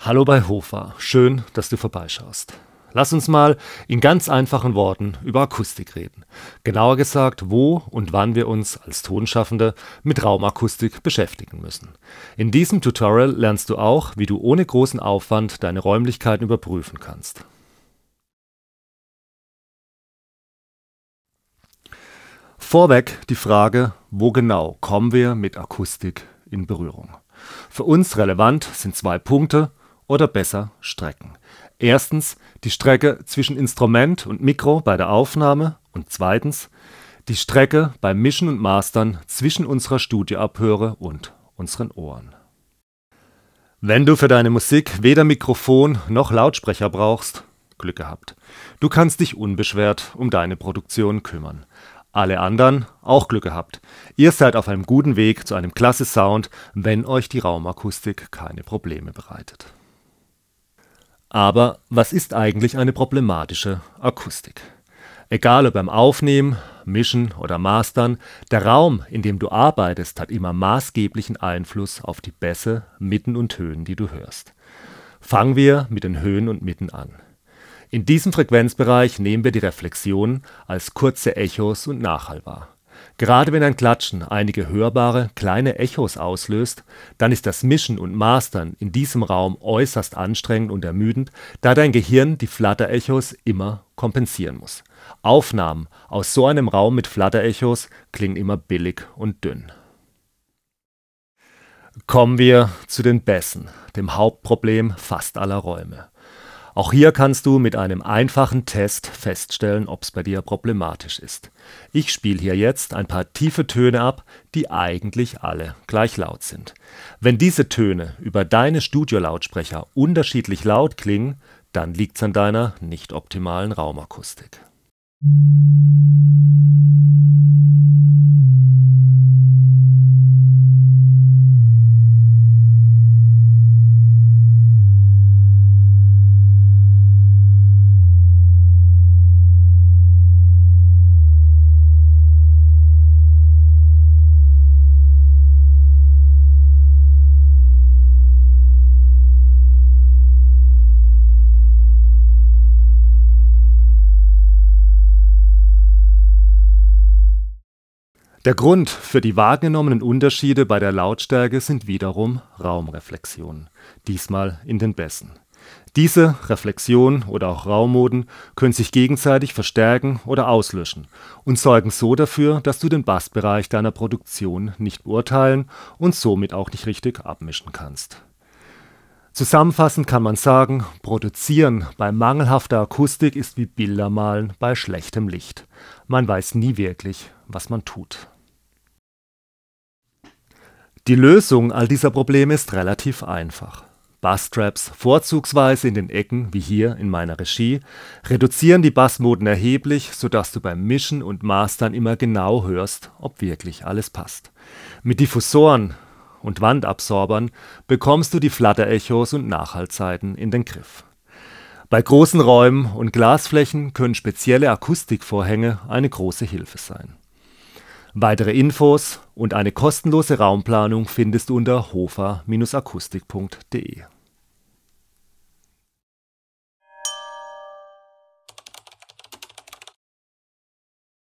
Hallo bei Hofa, schön, dass du vorbeischaust. Lass uns mal in ganz einfachen Worten über Akustik reden. Genauer gesagt, wo und wann wir uns als Tonschaffende mit Raumakustik beschäftigen müssen. In diesem Tutorial lernst du auch, wie du ohne großen Aufwand deine Räumlichkeiten überprüfen kannst. Vorweg die Frage, wo genau kommen wir mit Akustik in Berührung? Für uns relevant sind zwei Punkte, oder besser Strecken. Erstens die Strecke zwischen Instrument und Mikro bei der Aufnahme und zweitens die Strecke beim Mischen und Mastern zwischen unserer Studioabhöre und unseren Ohren. Wenn du für deine Musik weder Mikrofon noch Lautsprecher brauchst, Glück gehabt. Du kannst dich unbeschwert um deine Produktion kümmern. Alle anderen auch Glück gehabt. Ihr seid auf einem guten Weg zu einem klasse Sound, wenn euch die Raumakustik keine Probleme bereitet. Aber was ist eigentlich eine problematische Akustik? Egal ob beim Aufnehmen, Mischen oder Mastern, der Raum, in dem du arbeitest, hat immer maßgeblichen Einfluss auf die Bässe, Mitten und Höhen, die du hörst. Fangen wir mit den Höhen und Mitten an. In diesem Frequenzbereich nehmen wir die Reflexion als kurze Echos und Nachhall wahr. Gerade wenn ein Klatschen einige hörbare, kleine Echos auslöst, dann ist das Mischen und Mastern in diesem Raum äußerst anstrengend und ermüdend, da dein Gehirn die Flatterechos immer kompensieren muss. Aufnahmen aus so einem Raum mit Flatterechos klingen immer billig und dünn. Kommen wir zu den Bässen, dem Hauptproblem fast aller Räume. Auch hier kannst du mit einem einfachen Test feststellen, ob es bei dir problematisch ist. Ich spiele hier jetzt ein paar tiefe Töne ab, die eigentlich alle gleich laut sind. Wenn diese Töne über deine Studiolautsprecher unterschiedlich laut klingen, dann liegt es an deiner nicht optimalen Raumakustik. Der Grund für die wahrgenommenen Unterschiede bei der Lautstärke sind wiederum Raumreflexionen, diesmal in den Bässen. Diese Reflexionen oder auch Raummoden können sich gegenseitig verstärken oder auslöschen und sorgen so dafür, dass du den Bassbereich deiner Produktion nicht beurteilen und somit auch nicht richtig abmischen kannst. Zusammenfassend kann man sagen, produzieren bei mangelhafter Akustik ist wie Bildermalen bei schlechtem Licht. Man weiß nie wirklich, was man tut. Die Lösung all dieser Probleme ist relativ einfach. Bustraps, vorzugsweise in den Ecken, wie hier in meiner Regie, reduzieren die Bassmoden erheblich, sodass du beim Mischen und Mastern immer genau hörst, ob wirklich alles passt. Mit Diffusoren und Wandabsorbern bekommst du die Flatterechos und Nachhaltzeiten in den Griff. Bei großen Räumen und Glasflächen können spezielle Akustikvorhänge eine große Hilfe sein. Weitere Infos und eine kostenlose Raumplanung findest du unter hofer-akustik.de